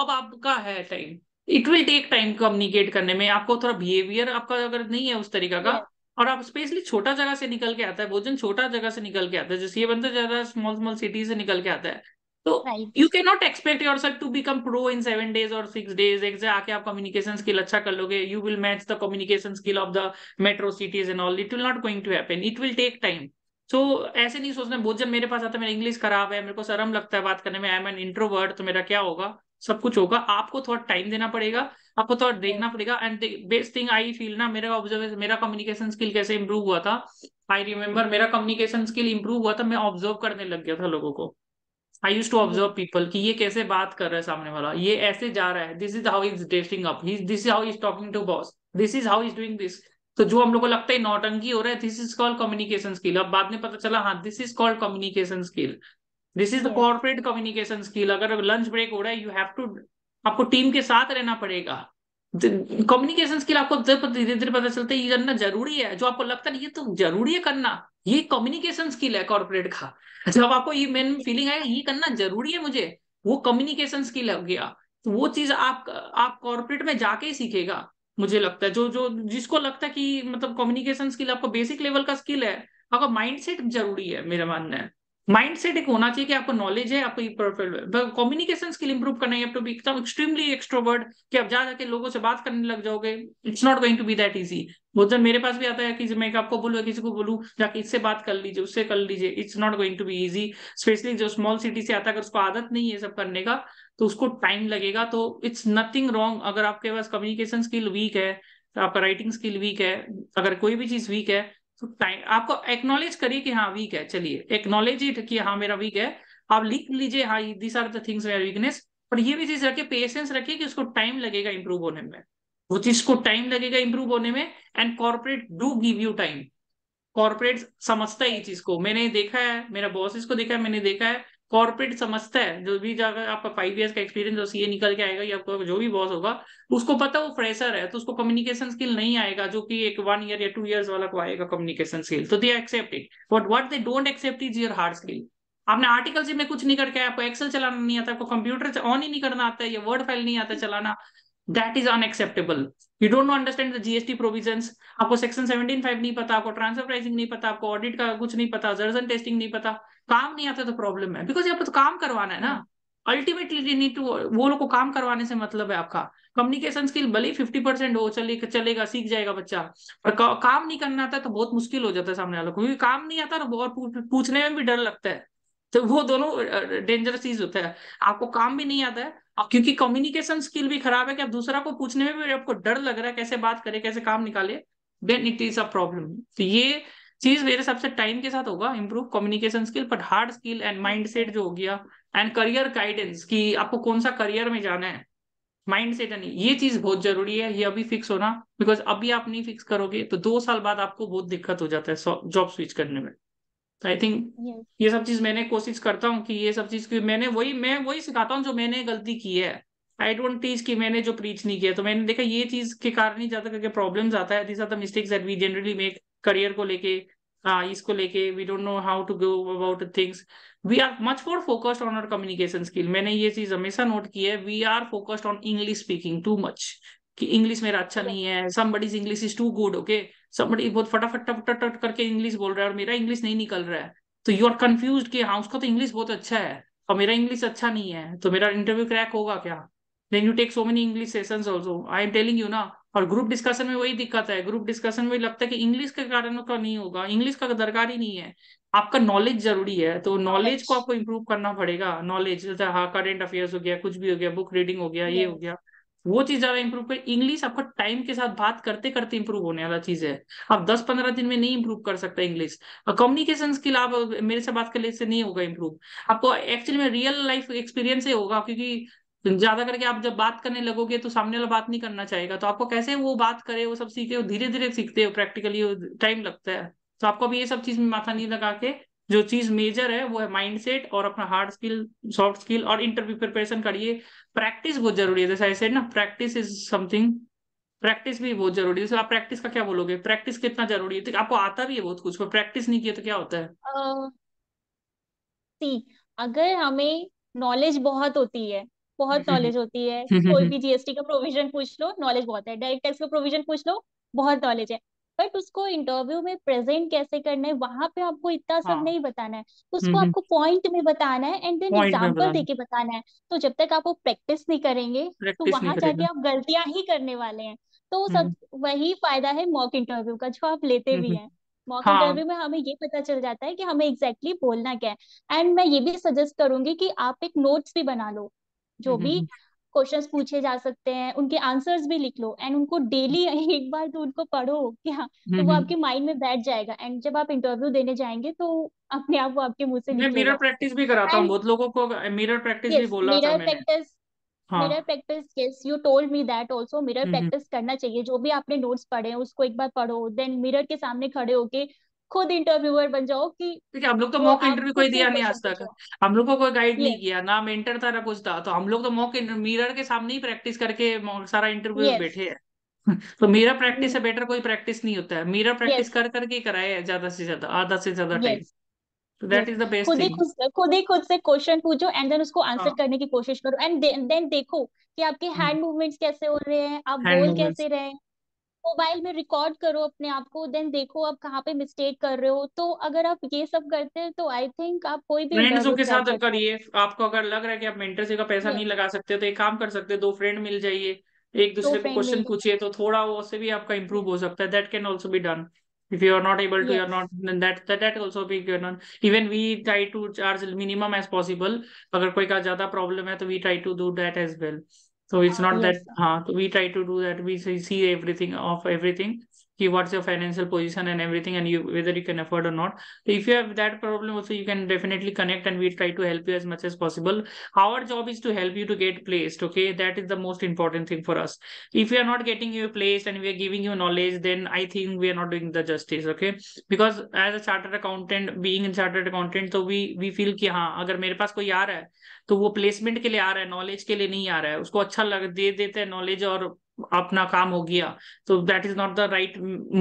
अब आपका है time it will take time communicate करने में आपको थोड़ा बिहेवियर आपका अगर नहीं है उस तरीका का yeah. और आप स्पेशली छोटा जगह से निकल के आता है भोजन छोटा जगह से निकल के आता है जैसे ये बंदा ज्यादा स्मॉल स्मॉल सिटी से निकल के आता है तो you can not expect yourself to become pro in seven days और सिक्स डेज एक आके आप कम्युनिकेशन स्किल अच्छा कर लोगे you will match the communication skill of the metro cities and all it will not going to happen it will take time so ऐसे नहीं सोचना बहुत जन मेरे पास आता है मेरा इंग्लिश खराब है मेरे को शर्म लगता है बात करने में आई एम एन इंट्रोवर्ट तो मेरा क्या होगा सब कुछ होगा आपको थोड़ा टाइम देना पड़ेगा आपको थोड़ा देखना पड़ेगा and best thing I feel ना मेरा ऑब्जर्वेशन मेरा कम्युनिकेशन स्किल कैसे इंप्रूव हुआ था आई रिमेम्बर मेरा कम्युनिकेशन स्किल इंप्रूव हुआ था मैं ऑब्जर्व करने लग गया था लोगों को I use to observe people कि ये कैसे बात कर रहा है सामने वाला ये ऐसे जा रहा है this is how is dressing up this is how is talking to boss this is how is doing this तो जो हम लोग को लगता है नौटंकी हो रहा है this is called communication skill अब बाद में पता चला हाँ this is called communication skill this is the corporate communication skill अगर लंच ब्रेक हो रहा है यू हैव टू आपको टीम के साथ रहना पड़ेगा कम्युनिकेशन स्किल आपको धीरे धीरे पता चलता है ये करना जरूरी है जो आपको लगता है ये तो जरूरी है करना ये कम्युनिकेशन स्किल है कॉर्पोरेट का जब आपको ये मेन फीलिंग आएगा ये करना जरूरी है मुझे वो कम्युनिकेशन स्किल हो गया तो वो चीज आप आप कॉर्पोरेट में जाके ही सीखेगा मुझे लगता है जो जो जिसको लगता है कि मतलब कम्युनिकेशन स्किल आपको बेसिक लेवल का स्किल है आपका माइंडसेट जरूरी है मेरा मानना है माइंड सेट एक होना चाहिए कि आपको नॉलेज है आपको कम्युनिकेशन स्किल इंप्रूव करना है टू बी एकदम एक्सट्रीमली एक्सट्रोवर्ड कि आप जाकर लोगों से बात करने लग जाओगे it's not going to be that easy बहुत जब मेरे पास भी आता है कि मैं आपको बोलूँ किसी को बोलूँ जाके इससे बात कर लीजिए उससे कर लीजिए it's not going to be easy specially जो स्मॉल सिटी से आता है अगर उसको आदत नहीं है सब करने का तो उसको टाइम लगेगा तो इट्स नथिंग रॉन्ग अगर आपके पास कम्युनिकेशन स्किल वीक है आपका राइटिंग स्किल वीक है अगर कोई भी चीज वीक है तो टाइम आपको एक्नोलेज करिए कि हाँ वीक है चलिए एक्नोलेज इट कि हाँ मेरा वीक है आप लिख लीजिए हाँ दिस आर द थिंग्स मेरा वीकनेस पर ये भी चीज रखिए पेशेंस रखिए कि उसको टाइम लगेगा इंप्रूव होने में वो चीज को टाइम लगेगा इंप्रूव होने में and corporate do give you time corporate समझता है ये चीज को मैंने देखा है मेरा बॉस इसको देखा है मैंने देखा है कॉर्पोरेट समझता है जो भी जाकर आपका फाइव ईयर्स का एक्सपीरियंस और सीए निकल के आएगा या आपका जो भी बॉस होगा उसको पता वो फ्रेशर है तो उसको कम्युनिकेशन स्किल नहीं आएगा जो कि एक वन ईयर या टू ईयर्स वाला को आएगा कम्युनिकेशन स्किल तो they accept it but what they don't accept is your hard skill आपने से में कुछ नहीं करके आपको एक्सेल चलाना नहीं आता आपको कंप्यूटर ऑन ही नहीं करना आता है या वर्ड फाइल नहीं आता चलाना that is unacceptable you don't know understand the GST provision आपको सेक्शन सेवेंटीन फाइव नहीं पता आपको ट्रांसफर प्राइसिंग नहीं पता आपको ऑडिट का कुछ नहीं पता जर्जन टेस्टिंग नहीं पता काम नहीं आता तो प्रॉब्लम है बिकॉज यहाँ पर तो काम करवाना है ना अल्टीमेटली नीड टू वो लोग को काम करवाने से मतलब है आपका कम्युनिकेशन स्किल भले फिफ्टी परसेंट हो चले चलेगा सीख जाएगा बच्चा पर का, काम नहीं करना आता तो बहुत मुश्किल हो जाता है सामने वालों को क्योंकि काम नहीं आता और तो पूछने में भी डर लगता है तो वो दोनों डेंजरस चीज होता है आपको काम भी नहीं आता है क्योंकि कम्युनिकेशन स्किल भी खराब है कि आप दूसरा को पूछने में भी आपको डर लग रहा है कैसे बात करे कैसे काम निकाले then it is a problem तो ये चीज मेरे हिसाब से टाइम के साथ होगा improve communication skill but hard skill and mindset जो हो गया एंड करियर गाइडेंस कि आपको कौन सा करियर में जाना है माइंड सेट यानी ये चीज बहुत जरूरी है ये अभी फिक्स होना बिकॉज अभी आप नहीं फिक्स करोगे तो दो साल बाद आपको बहुत दिक्कत हो जाता है जॉब स्विच करने में तो आई थिंक ये सब चीज मैंने कोशिश करता हूँ कि ये सब चीज की मैंने वही मैं वही सिखाता हूँ जो मैंने गलती की है आई डोंट टीच कि मैंने जो प्रीच नहीं किया तो मैंने देखा ये चीज के कारण ही ज्यादा करके प्रॉब्लम आता है this are the mistakes that we generally make career को लेके हाँ, इसको लेके we don't know how to go about things we are much more focused on our communication skill मैंने ये चीज हमेशा नोट की है we are focused on English speaking too much कि इंग्लिश मेरा अच्छा नहीं है somebody's English is too good okay somebody बहुत फटाफट टट करके इंग्लिश बोल रहा है और मेरा इंग्लिश नहीं निकल रहा है तो यू आर कंफ्यूज कि हाँ उसका तो इंग्लिश बहुत अच्छा है और मेरा इंग्लिश अच्छा नहीं है तो मेरा इंटरव्यू क्रैक होगा क्या then you take so many English sessions also I am telling you ना और ग्रुप डिस्कशन में वही दिक्कत है ग्रुप डिस्कशन में लगता है कि इंग्लिश के कारण का तो नहीं होगा इंग्लिश का दरकार ही नहीं है आपका नॉलेज जरूरी है तो नॉलेज को आपको इम्प्रूव करना पड़ेगा नॉलेज जैसे हाँ करेंट अफेयर्स हो गया कुछ भी हो गया बुक रीडिंग हो गया ये हो गया वो चीज ज्यादा इंप्रूव कर इंग्लिश आपको टाइम के साथ बात करते करते इंप्रूव होने वाला चीज है आप दस पंद्रह दिन में नहीं इंप्रूव कर सकते इंग्लिश कम्युनिकेशन स्किल आप मेरे से बात करने से नहीं होगा इंप्रूव आपको एक्चुअली में रियल लाइफ एक्सपीरियंस ही होगा क्योंकि तो ज्यादा करके आप जब बात करने लगोगे तो सामने वाला बात नहीं करना चाहेगा तो आपको कैसे वो बात करे वो सब सीखे धीरे धीरे सीखते हो प्रैक्टिकली टाइम लगता है तो आपको अभी ये सब चीज में माथा नहीं लगा के जो चीज मेजर है वो है माइंडसेट और अपना हार्ड स्किल सॉफ्ट स्किल और इंटरव्यू प्रिपरेशन करिए प्रैक्टिस बहुत जरूरी है जैसे ऐसे ना प्रैक्टिस इज समथिंग प्रैक्टिस भी बहुत जरूरी है जैसे आप प्रैक्टिस का क्या बोलोगे प्रैक्टिस कितना जरूरी है तो आपको आता भी है बहुत कुछ पर प्रैक्टिस नहीं किया तो क्या होता है uh, see, अगर हमें नॉलेज बहुत होती है बहुत नॉलेज हम्म, हम्म, होती है हम्म, कोई भी जीएसटी का प्रोविजन पूछ लो नॉलेज बहुत है डायरेक्ट टैक्स का प्रोविजन पूछ लो बहुत नॉलेज है बट उसको इंटरव्यू में प्रेजेंट कैसे करना है वहां पे आपको इतना सब हाँ. नहीं बताना है उसको आपको पॉइंट में बताना है एंड देन एग्जाम्पल देके बताना है तो जब तक आप वो प्रैक्टिस नहीं करेंगे तो वहां जाके आप गलतियां ही करने वाले हैं तो सब वही फायदा है मॉक इंटरव्यू का जो आप लेते भी हैं मॉक इंटरव्यू हाँ। में हमें ये पता चल जाता है कि हमें एग्जैक्टली exactly बोलना क्या है एंड मैं ये भी सजेस्ट करूंगी कि आप एक नोट्स भी बना लो जो हम्म, भी क्वेश्चंस हम्म, हम्म। पूछे जा सकते हैं उनके आंसर्स भी लिख लो एंड उनको डेली (laughs) एक बार तो उनको पढ़ो क्या हाँ, तो वो आपके माइंड में बैठ जाएगा एंड जब आप इंटरव्यू देने जाएंगे तो अपने आप वो आपके मुंह से मैं मिरर प्रैक्टिस भी कराता हूँ बहुत लोगों को मिरर प्रैक्टिस yes, भी बोला मिरर प्रैक्टिस हाँ. Mirror practice yes you told me that also mirror practice करना चाहिए जो भी आपने नोट्स पढ़े हैं उसको एक बार पढ़ो देन मिरर के सामने खड़े होके खुद इंटरव्यूअर बन जाओ कि देखिए हम लोग तो मॉक इंटरव्यू कोई दिया नहीं आज तक हम लोग को कोई गाइड नहीं किया ना मेंटर था ना कुछ था तो हम लोग तो मॉक मिरर के सामने ही प्रैक्टिस करके सारा इंटरव्यू बैठे हैं (laughs) तो मेरा प्रैक्टिस से बेटर कोई प्रैक्टिस नहीं होता है मेरा प्रैक्टिस कर करके कराया ज्यादा से ज्यादा आधा से ज्यादा time So that is the best खुद ही खुद खुद ही खुद से क्वेश्चन पूछो एंड देन उसको आंसर हाँ। करने की कोशिश करो एंड देन देखो कि आपके हैंड हम्म। मूवमेंट्स कैसे हो रहे हैं आप बोल कैसे रहे हैं मोबाइल में रिकॉर्ड करो अपने आप को देन देखो आप कहाँ पे मिस्टेक कर रहे हो तो अगर आप ये सब करते हैं तो आई थिंक आप कोई भी फ्रेंड्स के साथ करिए आपको अगर लग रहा है कि आप मेंटरशिप का पैसा नहीं लगा सकते तो एक काम कर सकते हो दो फ्रेंड मिल जाइए एक दूसरे को क्वेश्चन पूछिए तो थोड़ा वो से भी आपका इम्प्रूव हो सकता है that can also be done if you are not able to yes. you're not then that that, that also be you know even we try to charge minimum as possible अगर कोई का ज्यादा problem है तो we try to do that as well So it's not yes. that uh, we try to do that. We see everything of everything ki what's your financial position and everything and you whether you can afford or not so if you have that problem also you can definitely connect and we try to help you as much as possible our job is to help you to get placed okay that is the most important thing for us if we are not getting you placed and we are giving you knowledge then i think we are not doing the justice okay because as a chartered accountant being in chartered accountant so we we feel ki ha agar mere paas koi aa raha hai तो वो placement के लिए आ रहा है knowledge के लिए नहीं आ अपना काम हो गया तो that is not the right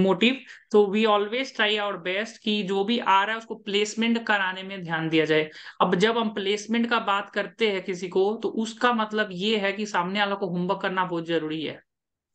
motive तो we always try our best कि जो भी आ रहा है उसको प्लेसमेंट कराने में ध्यान दिया जाए अब जब हम प्लेसमेंट का बात करते हैं किसी को तो उसका मतलब ये है कि सामने वाला को होमवर्क करना बहुत जरूरी है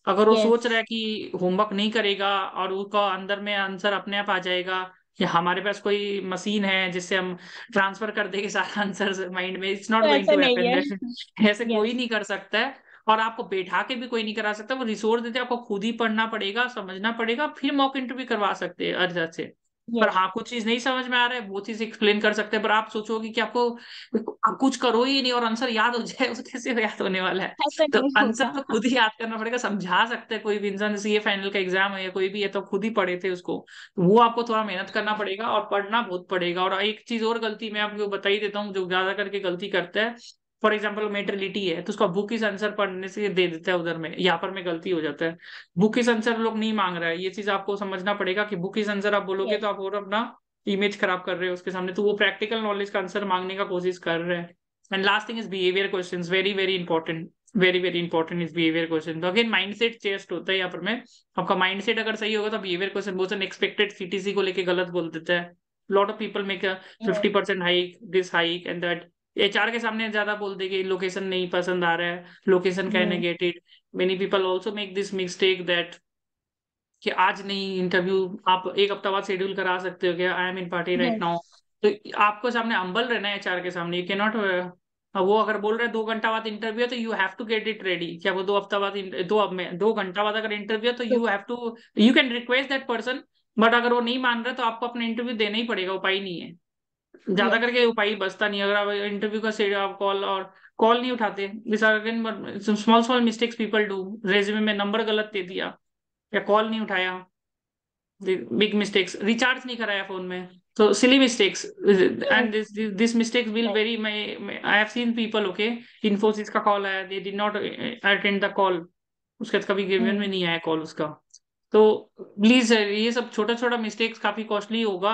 अगर वो yes. सोच रहा है कि होमवर्क नहीं करेगा और उसका अंदर में आंसर अपने आप आ जाएगा या हमारे पास कोई मशीन है जिससे हम ट्रांसफर कर देंगे सारा आंसर माइंड में it's not going to happen ऐसे कोई नहीं कर सकता है और आपको बैठा के भी कोई नहीं करा सकता वो रिसोर्स देते आपको खुद ही पढ़ना पड़ेगा समझना पड़ेगा फिर मॉक इंटरव्यू करवा सकते हैं अर्जत से पर हाँ कुछ चीज नहीं समझ में आ रहा है वो चीज एक्सप्लेन कर सकते हैं पर आप सोचोगे कि आपको आप कुछ करो ही नहीं और आंसर याद हो जाए उसे (laughs) कैसे याद होने वाला है तो आंसर तो खुद ही याद करना पड़ेगा समझा सकते हैं कोई भी इंसान जैसे ये फाइनल का एग्जाम है या कोई भी है तो खुद ही पढ़े थे उसको तो वो आपको थोड़ा मेहनत करना पड़ेगा और पढ़ना बहुत पड़ेगा और एक चीज और गलती मैं आपको बता ही देता हूँ जो ज्यादा करके गलती करता है फॉर एग्जाम्पल मेटरलिटी है तो उसका बुक इस आंसर पढ़ने से दे देता है उधर में यहाँ पर में गलती हो जाता है बुक इस आंसर लोग नहीं मांग रहा है ये चीज आपको समझना पड़ेगा कि बुक इस आंसर आप बोलोगे तो आप और अपना इमेज खराब कर रहे हो उसके सामने तो वो प्रैक्टिकल नॉलेज का आंसर मांगने का कोशिश कर रहे हैं and last thing is behaviour question very very important very very important is behaviour question तो अगेन माइंड सेट चेस्ट होता है यहाँ पर मैं आपका माइंड सेट अगर सही होगा तो बिहेवियर क्वेश्चन बहुत एक्सपेक्टेड सीटीसी को लेकर गलत बोल देता है lot of people make fifty percent hike this hike and that HR के सामने ज्यादा बोलते कि लोकेशन नहीं पसंद आ रहा है लोकेशन का negated many people also make this mistake that कि आज नहीं इंटरव्यू आप एक हफ्ता बाद शेड्यूल करा सकते हो क्या I am in party right now तो आपको सामने अम्बल रहना है एचआर के सामने यू कैन नॉट वो अगर बोल रहे हैं दो घंटा बाद इंटरव्यू है तो you have to get it ready क्या वो दो हफ्ता बाद दो दो घंटा बाद अगर इंटरव्यू है तो you have to you can request that person but अगर वो नहीं मान रहा तो आपको अपना इंटरव्यू देना ही पड़ेगा उपाय नहीं है ज्यादा करके उपाय बचता नहीं अगर आप इंटरव्यू का सेट आप कॉल और कॉल नहीं उठाते small small mistakes people do resume में नंबर गलत दे दिया या कॉल नहीं उठाया बिग मिस्टेक्स रिचार्ज नहीं कराया फोन में तो silly mistakes and this mistakes will very my I have seen people okay Infosys का कॉल आया they did not attend the call उसके बाद कभी गिवन में हम्म। नहीं आया कॉल उसका तो प्लीज ये सब छोटा छोटा मिस्टेक्स काफी कॉस्टली होगा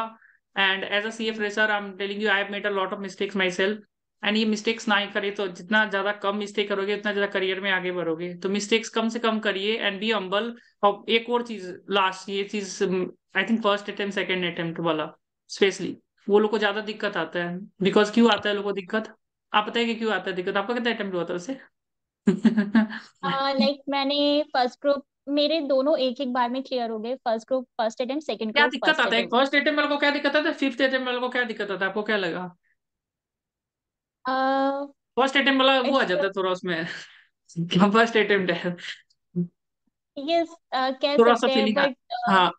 and as a CA F fresher I am telling you I have made a lot of mistakes myself and ये मिस्टेक्स ना ही करे तो जितना ज्यादा कम मिस्टेक करोगे उतना ज्यादा करियर में आगे बढ़ोगे तो मिस्टेक्स कम से कम करिए एंड बी अम्बल और एक और चीज लास्ट ये चीज I think first attempt second attempt वाला स्पेशली वो लोग को ज्यादा दिक्कत आता है बिकॉज क्यों आता है लोगों को दिक्कत आप बताइए क्यों आता है दिक्कत आपका कितना अटेम्प्ट हुआ था उसे लाइक (laughs) uh, like, मैंने फर्स्ट ग्रुप मेरे दोनों एक एक बार में क्लियर हो गए first group first attempt second क्या ग्रुप दिक्कत आता है फर्स्ट अटेम्प्ट वाले को क्या दिक्कत आता है फिफ्थ अटेम्प्ट वाले को क्या दिक्कत आता है आपको क्या लगा फर्स्ट अटेम्प्ट वाला वो आ जाता है थोड़ा उसमें क्या फर्स्ट अटेम्प्ट है यस कह थोड़ा सा फीलिंग बट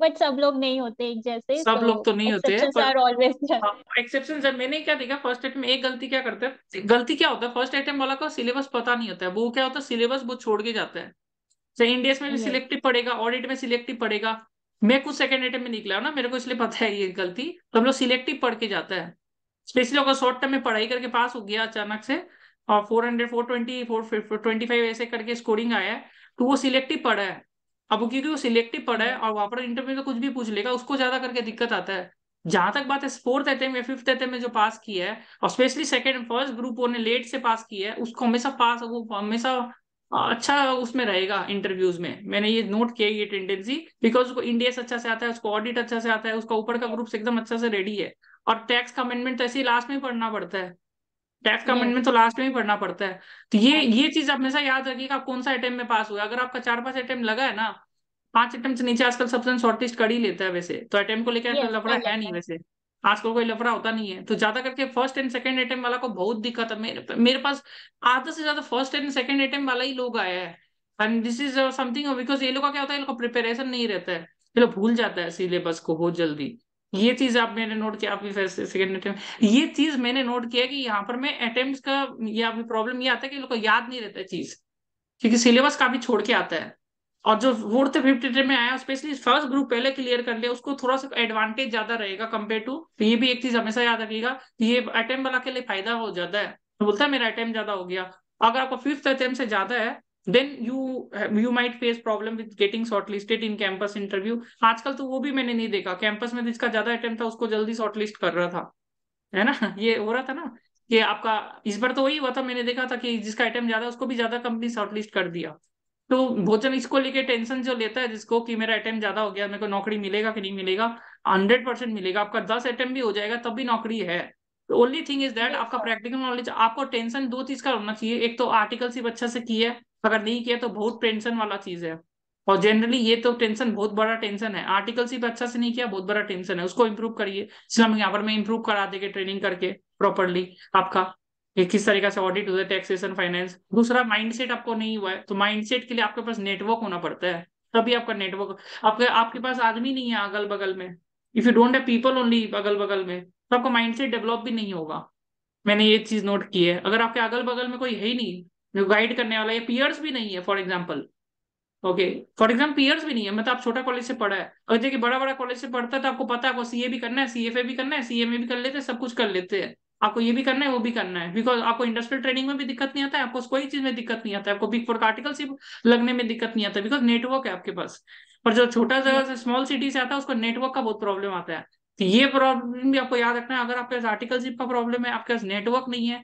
बट सब लोग नहीं होते एक जैसे सब तो लोग तो नहीं होते एक्सेप्शन हाँ, है मैंने क्या देखा फर्स्ट एटेम्प एक गलती क्या करते हैं गलती क्या होता है फर्स्ट एटेम्प वाला का सिलेबस पता नहीं होता है वो क्या होता है सिलेबस वो छोड़ के जाता है चाहे इंडियस में भी सिलेक्टिव पड़ेगा ऑडिट में सिलेक्टिव पड़ेगा मैं कुछ सेकंड आइटम में निकला हूँ ना मेरे को इसलिए पता है ये गलती तो हम लोग सिलेक्टिव पढ़ के जाता है स्पेशली अगर शॉर्ट टर्म में पढ़ाई करके पास हो गया अचानक से और four hundred four twenty four twenty five ऐसे करके स्कोरिंग आया है तो वो सिलेक्टिव पढ़ा है अब क्योंकि वो सिलेक्टिव पढ़ा है और वहां पर इंटरव्यू में कुछ भी पूछ लेगा उसको ज्यादा करके दिक्कत आता है जहां तक बात है फोर्थ अटेम्प या फिफ्थ अटेम्प में जो पास किया है और स्पेशली सेकंड फर्स्ट ग्रुप ने लेट से पास किया है उसको हमेशा पास वो हमेशा हाँ, अच्छा उसमें रहेगा इंटरव्यूज में मैंने ये नोट किया ये टेंडेंसी बिकॉज उसको इंडियस अच्छा से आता है उसको ऑडिट अच्छा से आता है उसका ऊपर का ग्रुप एकदम अच्छा से रेडी है और टैक्स का अमेंडमेंट तो ऐसे ही लास्ट में ही पढ़ना पड़ता है टैक्स का अमेंडमेंट तो लास्ट में ही पढ़ना पड़ता है तो ये ये चीज आप हमेशा याद रखिएगा आप कौन सा अटेम्प में पास हुआ अगर आपका चार पांच अटेम्प लगा है ना पांच अटेम्प से नीचे आजकल सबसे शॉर्टेस्ट कर ही लेता है वैसे तो अटेम्प को लेकर लफड़ा है नहीं वैसे आजकल कोई लफड़ा होता नहीं है तो ज्यादा करके फर्स्ट एंड सेकंड अटेम्प्ट वाला को बहुत दिक्कत है मेरे मेरे पास आधा से ज्यादा फर्स्ट एंड सेकंड अटेम्प्ट वाला ही लोग आया है and this is something because ये लोग का क्या होता है ये लोग का प्रिपेरेशन नहीं रहता है ये लोग भूल जाता है सिलेबस को बहुत जल्दी ये चीज आप मैंने नोट किया भी फिर सेकंड अटेम्प्ट ये चीज मैंने नोट किया कि यहाँ पर मैं अटेम्प्ट का या प्रॉब्लम ये आता है कि लोग को याद नहीं रहता है चीज क्योंकि सिलेबस काफी छोड़ के आता है और जो फोर्थ फिफ्थ में आया स्पेशली फर्स्ट ग्रुप पहले क्लियर कर लिया उसको थोड़ा सा एडवांटेज ज्यादा रहेगा कम्पेयर टू तो ये भी एक चीज हमेशा याद रखिएगा कि ये अटेम्प वाला के लिए फायदा हो जाता है तो बोलता है मेरा अटेम्प ज्यादा हो गया अगर आपका फिफ्थ अटेम्प से ज्यादा है then you you might face problem with getting shortlisted in campus interview आजकल तो वो भी मैंने नहीं देखा कैंपस में जिसका ज्यादा अटेम्प था उसको जल्दी शॉर्टलिस्ट कर रहा था है ना (laughs) ये हो रहा था ना कि आपका इस बार तो वही हुआ था मैंने देखा था कि जिसका अटेम्प ज्यादा उसको भी ज्यादा कंपनी शॉर्टलिस्ट कर दिया तो भोजन इसको लेके टेंशन जो लेता है जिसको कि मेरा अटेम्प ज्यादा हो गया मेरे को नौकरी मिलेगा कि नहीं मिलेगा हंड्रेड परसेंट मिलेगा आपका दस अटेम्प भी हो जाएगा तब भी नौकरी है तो ओनली थिंग इज दैट आपका प्रैक्टिकल नॉलेज आपको टेंशन दो चीज का होना चाहिए एक तो आर्टिकल सिर्फ अच्छा से किया अगर नहीं किया तो बहुत टेंशन वाला चीज है और जनरली ये तो टेंशन बहुत बड़ा टेंशन है आर्टिकल सिर्फ अच्छा से नहीं किया बहुत बड़ा टेंशन है उसको इम्प्रूव करिए इसलिए हम यहाँ पर मैं इम्प्रूव करा देंगे ट्रेनिंग करके प्रॉपरली आपका ये किस तरीके से ऑडिट होता है टैक्सेशन फाइनेंस दूसरा माइंडसेट आपको नहीं हुआ है तो माइंडसेट के लिए आपके पास नेटवर्क होना पड़ता है तभी आपका नेटवर्क आपके आपके पास आदमी नहीं है अगल बगल में if you don't have people only अगल बगल में तो आपका माइंडसेट डेवलप भी नहीं होगा मैंने ये चीज नोट की है अगर आपके अगल बगल में कोई है ही नहीं जो गाइड करने वाला है पीयर्स भी नहीं है for example okay for example peers भी नहीं है मतलब आप छोटा कॉलेज से पढ़ा है अगर देखिए बड़ा बड़ा कॉलेज से पढ़ता है तो आपको पता है आपको सीए भी करना है सीएफए भी करना है सीएमए भी कर लेते हैं सब कुछ कर लेते हैं आपको ये भी करना है वो भी करना है बिकॉज आपको इंडस्ट्रियल ट्रेनिंग में भी दिक्कत नहीं आता है आपको कोई चीज में दिक्कत नहीं आता है आपको बिग फोर आर्टिकल सिर्फ लगने में दिक्कत नहीं आता बिकॉज नेटवर्क है आपके पास पर जो छोटा जगह से स्मॉल सिटी से आता है उसको नेटवर्क का बहुत प्रॉब्लम आता है तो ये प्रॉब्लम भी आपको याद रखना है अगर आपके पास आर्टिकलशिप का प्रॉब्लम है आपके पास नेटवर्क नहीं है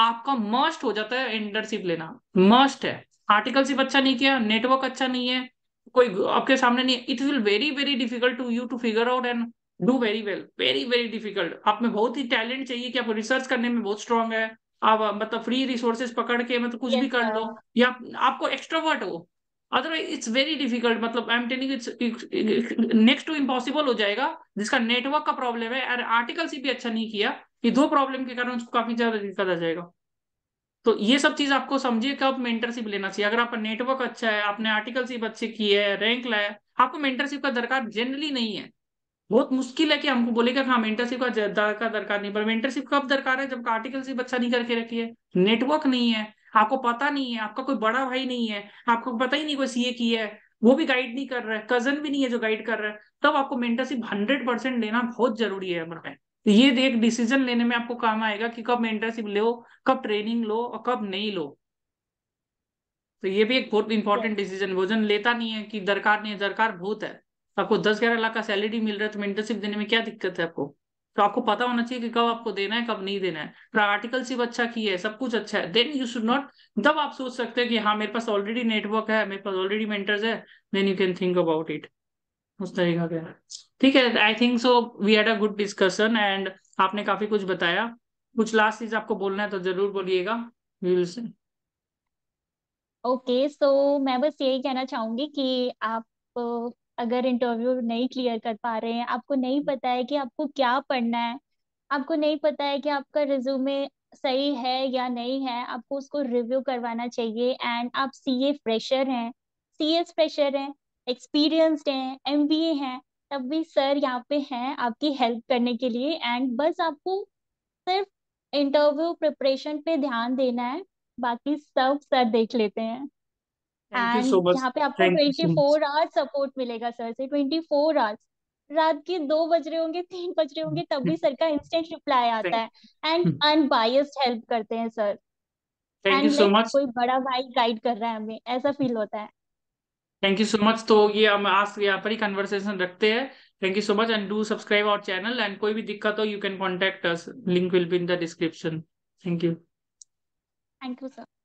आपका मस्ट हो जाता है इंटर्नशिप लेना मस्ट है आर्टिकलशिप अच्छा नहीं किया नेटवर्क अच्छा नहीं है कोई आपके सामने नहीं it will very very difficult to you to figure out and do very well very very difficult आप में बहुत ही टैलेंट चाहिए कि आप रिसर्च करने में बहुत स्ट्रांग है आप मतलब फ्री रिसोर्सेज पकड़ के मतलब कुछ yes, भी कर लो या आपको एक्स्ट्रावर्ट हो अदरवाइज इट्स वेरी डिफिकल्ट मतलब I am telling it's next to impossible हो जाएगा जिसका नेटवर्क का प्रॉब्लम है और आर्टिकल से भी अच्छा नहीं किया ये दो प्रॉब्लम के कारण उसको काफी ज्यादा दिक्कत आ जाएगा तो ये सब चीज आपको समझिए आप मेंटरशिप लेना चाहिए अगर आपका नेटवर्क अच्छा है आपने आर्टिकलशिप अच्छे किए है रैंक लाया आपको मेंटरशिप का दरकार जनरली नहीं है बहुत मुश्किल है कि हमको बोलेगा हाँ मेंटरशिप का दरकार दरकार नहीं पर मेंटरशिप कब दरकार है जब से अच्छा नहीं करके रखी है नेटवर्क नहीं है आपको पता नहीं है आपका कोई बड़ा भाई नहीं है आपको पता ही नहीं कोई सीए की है वो भी गाइड नहीं कर रहा है कजन भी नहीं है जो गाइड कर रहा है तब आपको मेंटरशिप हंड्रेड परसेंट लेना बहुत जरूरी है उम्र में तो ये एक डिसीजन लेने में आपको काम आएगा कि कब मेंटरशिप लो कब ट्रेनिंग लो और कब नहीं लो तो ये भी एक बहुत इंपॉर्टेंट डिसीजन जन लेता नहीं है कि दरकार नहीं है दरकार बहुत है आपको दस ग्यारह लाख का सैलरी मिल रहा है तो मेंटरशिप देने में क्या दिक्कत है आपको तो आपको पता होना चाहिए कि कब आपको देना है कब नहीं देना है तो सिर्फ अच्छा की है सब कुछ अच्छा है देन यू शुड नॉट तब आप सोच सकते हैं कि हाँ मेरे पास ऑलरेडी नेटवर्क है मेरे पास ऑलरेडी मेंटर्स है then you can think about it उस तरीके का ठीक है I think so we had a good discussion and आपने काफी कुछ बताया कुछ लास्ट चीज आपको बोलना है तो जरूर बोलिएगा ओके सो so मैं बस यही कहना चाहूंगी कि आप अगर इंटरव्यू नहीं क्लियर कर पा रहे हैं आपको नहीं हम्म। पता है कि आपको क्या पढ़ना है आपको नहीं पता है कि आपका रिज्यूमे सही है या नहीं है आपको उसको रिव्यू करवाना चाहिए एंड आप सी ए फ्रेशर हैं सी एस फ्रेशर हैं एक्सपीरियंसड हैं ए हैं तब भी सर यहाँ पे हैं आपकी हेल्प करने के लिए एंड बस आपको सिर्फ इंटरव्यू प्रिपरेशन पे ध्यान देना है बाकी सब सर देख लेते हैं थैंक सो एंड मच यहाँ पे आपको thank you twenty so much four hours support मिलेगा सर से ट्वेंटी फोर आवर्स रात के दो बज रहे होंगे तीन बज रहे होंगे तब भी सर hmm. का इंस्टेंट रिप्लाई आता है एंड अनबायस्ड हेल्प करते हैं sir thank you and so like much कोई बड़ा भाई गाइड कर रहा है हमें ऐसा फील होता है थैंक यू सो मच तो ये हम आज यहाँ पर ही कन्वर्सेशन रखते हैं thank you so much and do subscribe our channel and कोई भी दिक्कत हो you can contact us link will be in the description thank you thank you sir